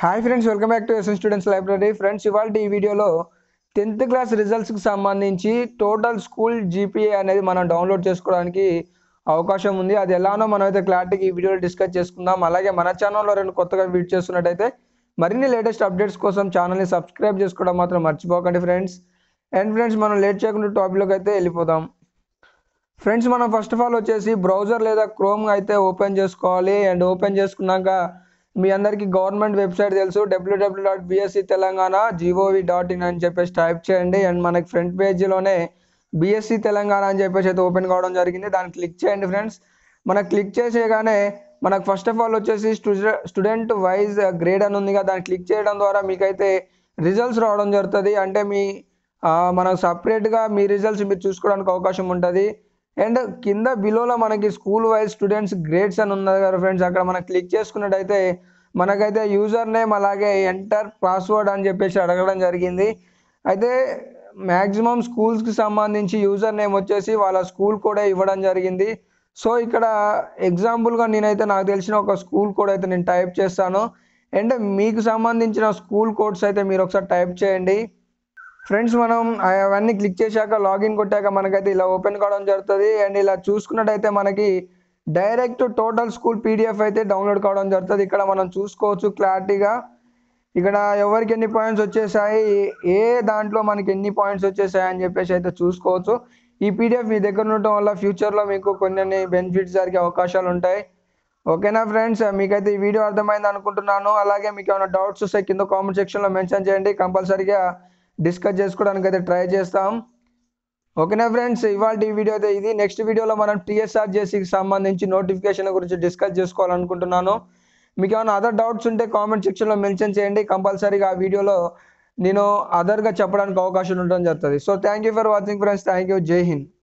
hi friends welcome back to SN students library friends ఇవాళ ఈ వీడియోలో టెన్త్ క్లాస్ రిజల్ట్స్కి సంబంధించి టోటల్ స్కూల్ జీపీఏ అనేది మనం డౌన్లోడ్ చేసుకోవడానికి అవకాశం ఉంది అది ఎలానో మనం అయితే క్లారిటీకి ఈ వీడియోలో డిస్కస్ చేసుకుందాం అలాగే మన ఛానల్లో రెండు కొత్తగా వీడియో చేస్తున్నట్టయితే మరిన్ని లేటెస్ట్ అప్డేట్స్ కోసం ఛానల్ని సబ్స్క్రైబ్ చేసుకోవడం మాత్రం మర్చిపోకండి ఫ్రెండ్స్ అండ్ ఫ్రెండ్స్ మనం లేట్ చేయకుండా టాపిక్లోకి అయితే వెళ్ళిపోదాం ఫ్రెండ్స్ మనం ఫస్ట్ ఆఫ్ ఆల్ వచ్చేసి బ్రౌజర్ లేదా క్రోమ్ అయితే ఓపెన్ చేసుకోవాలి అండ్ ఓపెన్ చేసుకున్నాక మీ అందరికీ గవర్నమెంట్ వెబ్సైట్ తెలుసు WW dot BSC Telangana GOV dot in అని చెప్పేసి టైప్ చేయండి అండ్ మనకి ఫ్రంట్ పేజీలోనే బీఎస్సీ తెలంగాణ అని చెప్పేసి అయితే ఓపెన్ కావడం జరిగింది దాన్ని క్లిక్ చేయండి ఫ్రెండ్స్ మనకు క్లిక్ చేసేగానే మనకు ఫస్ట్ ఆఫ్ ఆల్ వచ్చేసి స్టూడెంట్ వైజ్ గ్రేడ్ అని ఉందిగా దాన్ని క్లిక్ చేయడం ద్వారా మీకైతే రిజల్ట్స్ రావడం జరుగుతుంది అంటే మీ మనకు సపరేట్గా మీ రిజల్ట్స్ మీరు చూసుకోవడానికి అవకాశం ఉంటుంది అండ్ కింద బిలోలో మనకి స్కూల్ వైజ్ స్టూడెంట్స్ గ్రేడ్స్ అని ఉన్నది కదా ఫ్రెండ్స్ అక్కడ మనం క్లిక్ చేసుకున్నట్టయితే మనకైతే యూజర్ నేమ్ అలాగే ఎంటర్ పాస్వర్డ్ అని చెప్పేసి అడగడం జరిగింది అయితే మ్యాక్సిమం స్కూల్స్కి సంబంధించి యూజర్ నేమ్ వచ్చేసి వాళ్ళ స్కూల్ కూడా ఇవ్వడం జరిగింది సో ఇక్కడ ఎగ్జాంపుల్గా నేనైతే నాకు తెలిసిన ఒక స్కూల్ కోడ్ అయితే నేను టైప్ చేస్తాను అండ్ మీకు సంబంధించిన స్కూల్ కోడ్స్ అయితే మీరు ఒకసారి టైప్ చేయండి ఫ్రెండ్స్ మనం అవన్నీ క్లిక్ చేశాక లాగిన్ కొట్టాక మనకైతే ఇలా ఓపెన్ కావడం జరుగుతుంది అండ్ ఇలా చూసుకున్నట్టయితే మనకి డైరెక్ట్ టోటల్ స్కూల్ పీడిఎఫ్ అయితే డౌన్లోడ్ కావడం జరుగుతుంది ఇక్కడ మనం చూసుకోవచ్చు క్లారిటీగా ఇక్కడ ఎవరికి ఎన్ని పాయింట్స్ వచ్చేసాయి ఏ దాంట్లో మనకి ఎన్ని పాయింట్స్ వచ్చేసాయి అని చెప్పేసి అయితే చూసుకోవచ్చు ఈ పీడిఎఫ్ మీ దగ్గర ఉండటం వల్ల ఫ్యూచర్లో మీకు కొన్ని బెనిఫిట్స్ జరిగే అవకాశాలు ఉంటాయి ఓకేనా ఫ్రెండ్స్ మీకైతే ఈ వీడియో అర్థమైంది అనుకుంటున్నాను అలాగే మీకు ఏమైనా డౌట్స్ వస్తే కింద కామెంట్ సెక్షన్లో మెన్షన్ చేయండి కంపల్సరీగా డిస్కస్ చేసుకోవడానికి అయితే ట్రై చేస్తాం ఓకేనా ఫ్రెండ్స్ ఇవాళ ఈ వీడియో అయితే ఇది నెక్స్ట్ వీడియోలో మనం టీఎస్ఆర్జేసీకి సంబంధించి నోటిఫికేషన్ గురించి డిస్కస్ చేసుకోవాలనుకుంటున్నాను మీకు ఏమైనా అదర్ డౌట్స్ ఉంటే కామెంట్ సెక్షన్లో మెన్షన్ చేయండి కంపల్సరీగా ఆ వీడియోలో నేను అదర్గా చెప్పడానికి అవకాశం ఉండడం జరుగుతుంది so thank you for watching friends thank you జై హింద్